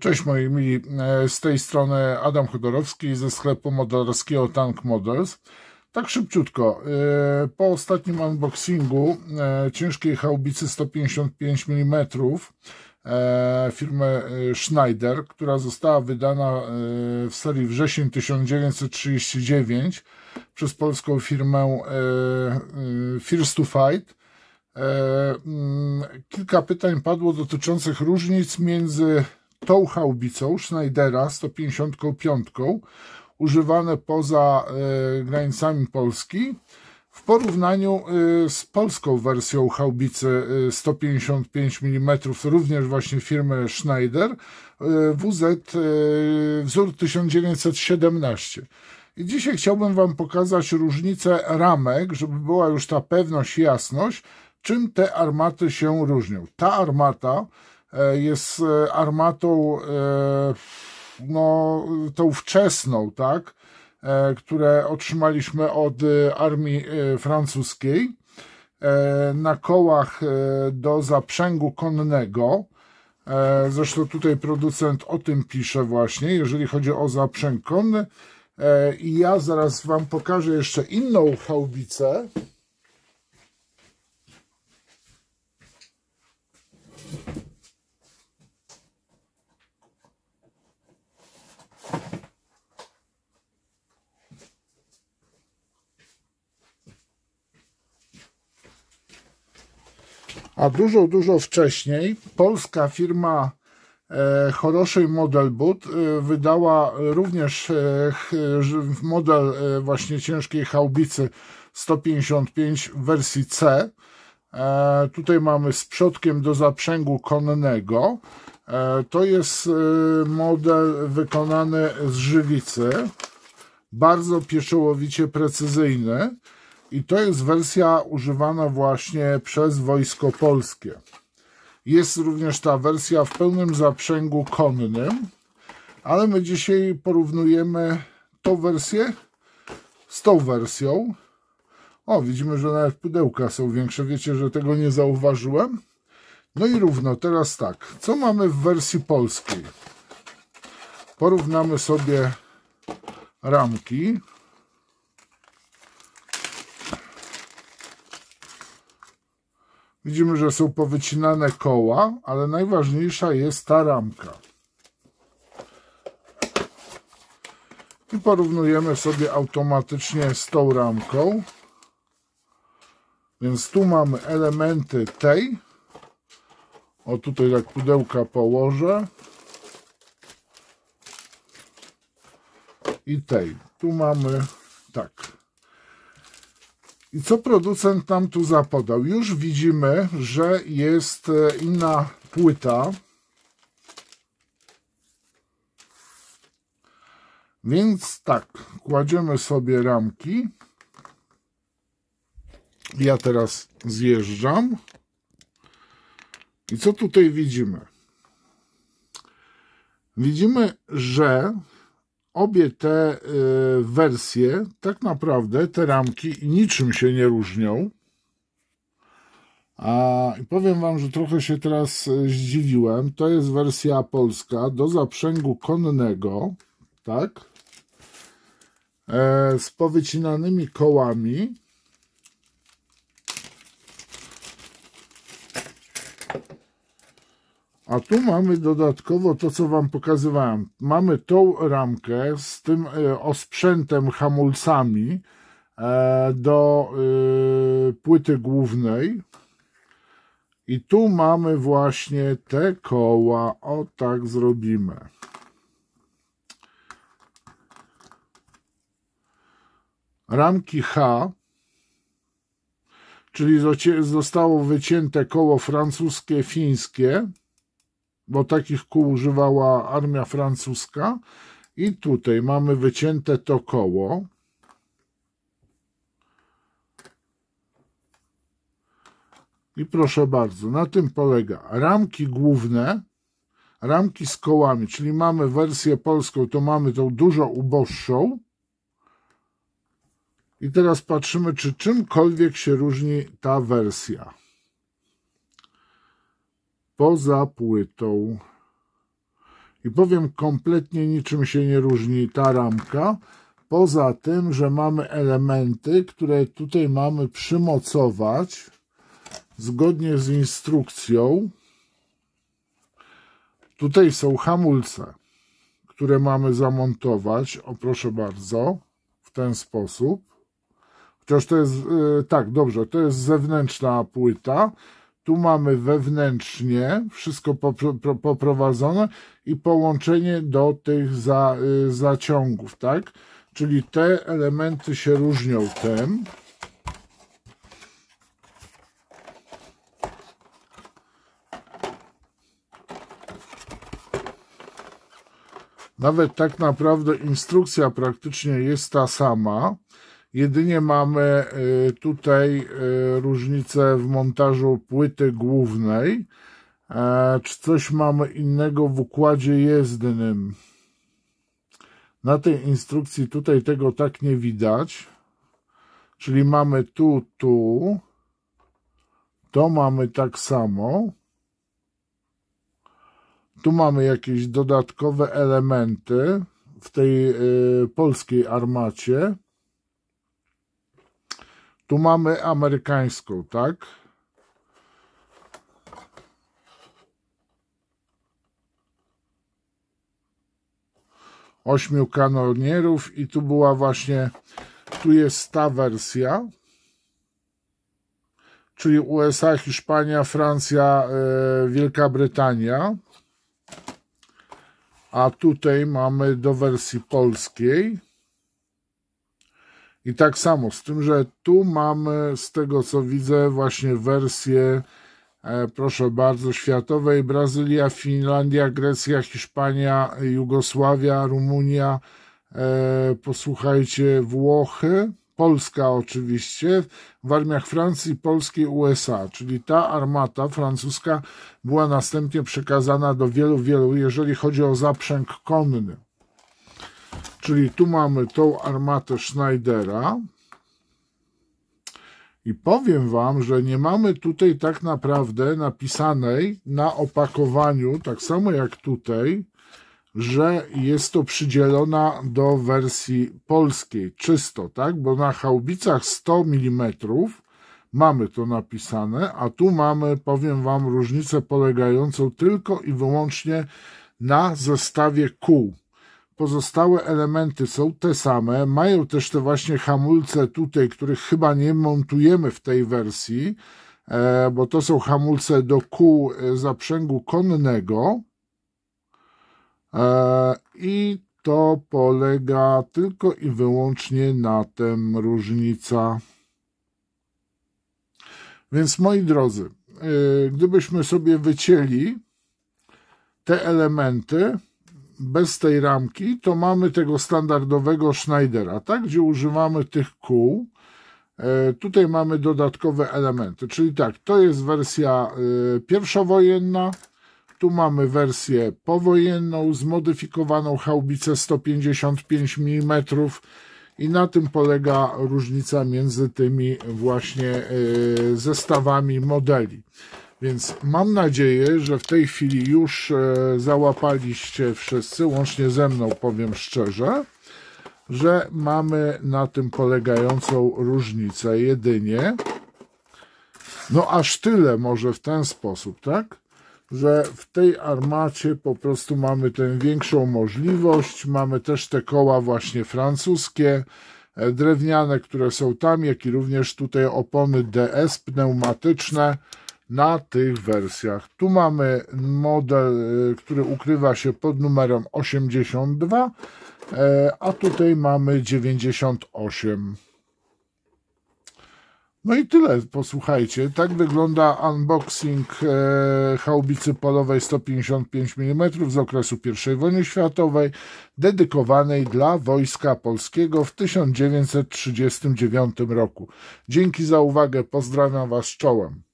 Cześć moi mili, e, z tej strony Adam Chodorowski ze sklepu modelarskiego Tank Models. Tak szybciutko, e, po ostatnim unboxingu e, ciężkiej haubicy 155 mm firmy Schneider, która została wydana w serii wrzesień 1939 przez polską firmę First to Fight. Mm, kilka pytań padło dotyczących różnic między tą chałbicą Schneidera 155 używane poza e, granicami Polski w porównaniu e, z polską wersją chałbicy 155 mm, również właśnie firmy Schneider, e, WZ wzór 1917. I dzisiaj chciałbym Wam pokazać różnicę ramek, żeby była już ta pewność i jasność, czym te armaty się różnią. Ta armata E, jest e, armatą e, no, tą wczesną, tak, które otrzymaliśmy od armii francuskiej na kołach do zaprzęgu konnego. Zresztą tutaj producent o tym pisze właśnie, jeżeli chodzi o zaprzęg konny. I ja zaraz Wam pokażę jeszcze inną haubicę. a dużo, dużo wcześniej polska firma e, Choroszej Model Boot e, wydała również e, model właśnie ciężkiej haubicy 155 w wersji C. Tutaj mamy z przodkiem do zaprzęgu konnego. To jest model wykonany z żywicy, bardzo pieczołowicie precyzyjny. I to jest wersja używana właśnie przez Wojsko Polskie. Jest również ta wersja w pełnym zaprzęgu konnym, ale my dzisiaj porównujemy tą wersję z tą wersją. O, widzimy, że nawet pudełka są większe. Wiecie, że tego nie zauważyłem. No i równo, teraz tak. Co mamy w wersji polskiej? Porównamy sobie ramki. Widzimy, że są powycinane koła, ale najważniejsza jest ta ramka. I porównujemy sobie automatycznie z tą ramką. Więc tu mamy elementy tej. O, tutaj tak pudełka położę. I tej. Tu mamy tak. I co producent nam tu zapodał? Już widzimy, że jest e, inna płyta. Więc tak, kładziemy sobie ramki. Ja teraz zjeżdżam. I co tutaj widzimy? Widzimy, że obie te y, wersje, tak naprawdę te ramki niczym się nie różnią. A powiem Wam, że trochę się teraz y, zdziwiłem. To jest wersja polska do zaprzęgu konnego, tak? E, z powycinanymi kołami A tu mamy dodatkowo to, co Wam pokazywałem. Mamy tą ramkę z tym e, osprzętem hamulcami e, do e, płyty głównej. I tu mamy właśnie te koła. O tak zrobimy. Ramki H, czyli zostało wycięte koło francuskie, fińskie bo takich kół używała armia francuska. I tutaj mamy wycięte to koło. I proszę bardzo, na tym polega ramki główne, ramki z kołami, czyli mamy wersję polską, to mamy tą dużo uboższą. I teraz patrzymy, czy czymkolwiek się różni ta wersja poza płytą. I powiem, kompletnie niczym się nie różni ta ramka, poza tym, że mamy elementy, które tutaj mamy przymocować zgodnie z instrukcją. Tutaj są hamulce, które mamy zamontować, o proszę bardzo, w ten sposób. Chociaż to jest, y, tak, dobrze, to jest zewnętrzna płyta, tu mamy wewnętrznie wszystko poprowadzone i połączenie do tych za, y, zaciągów, tak? Czyli te elementy się różnią tym. Nawet tak naprawdę instrukcja praktycznie jest ta sama, Jedynie mamy y, tutaj y, różnicę w montażu płyty głównej. E, czy coś mamy innego w układzie jezdnym? Na tej instrukcji tutaj tego tak nie widać. Czyli mamy tu, tu. To mamy tak samo. Tu mamy jakieś dodatkowe elementy w tej y, polskiej armacie. Tu mamy amerykańską, tak? Ośmiu kanonierów i tu była właśnie, tu jest ta wersja, czyli USA, Hiszpania, Francja, yy, Wielka Brytania. A tutaj mamy do wersji polskiej. I tak samo, z tym, że tu mamy, z tego co widzę, właśnie wersję, e, proszę bardzo, światowej: Brazylia, Finlandia, Grecja, Hiszpania, Jugosławia, Rumunia, e, posłuchajcie, Włochy. Polska oczywiście, w armiach Francji, Polski, USA, czyli ta armata francuska była następnie przekazana do wielu, wielu, jeżeli chodzi o zaprzęg konny. Czyli tu mamy tą armatę Schneidera. I powiem Wam, że nie mamy tutaj tak naprawdę napisanej na opakowaniu, tak samo jak tutaj, że jest to przydzielona do wersji polskiej, czysto, tak? Bo na haubicach 100 mm mamy to napisane, a tu mamy, powiem Wam, różnicę polegającą tylko i wyłącznie na zestawie kół pozostałe elementy są te same, mają też te właśnie hamulce tutaj, których chyba nie montujemy w tej wersji, e, bo to są hamulce do kół e, zaprzęgu konnego e, i to polega tylko i wyłącznie na tym różnica. Więc moi drodzy, gdybyśmy sobie wycięli te elementy, bez tej ramki, to mamy tego standardowego Schneidera, tak? gdzie używamy tych kół. E, tutaj mamy dodatkowe elementy, czyli tak, to jest wersja e, pierwszowojenna, tu mamy wersję powojenną, zmodyfikowaną haubicę 155 mm i na tym polega różnica między tymi właśnie e, zestawami modeli. Więc mam nadzieję, że w tej chwili już e, załapaliście wszyscy, łącznie ze mną powiem szczerze, że mamy na tym polegającą różnicę jedynie, no aż tyle może w ten sposób, tak? Że w tej armacie po prostu mamy tę większą możliwość, mamy też te koła właśnie francuskie, e, drewniane, które są tam, jak i również tutaj opony DS pneumatyczne, na tych wersjach. Tu mamy model, y, który ukrywa się pod numerem 82, e, a tutaj mamy 98. No i tyle, posłuchajcie. Tak wygląda unboxing e, haubicy polowej 155 mm z okresu I wojny światowej, dedykowanej dla Wojska Polskiego w 1939 roku. Dzięki za uwagę, pozdrawiam Was czołem.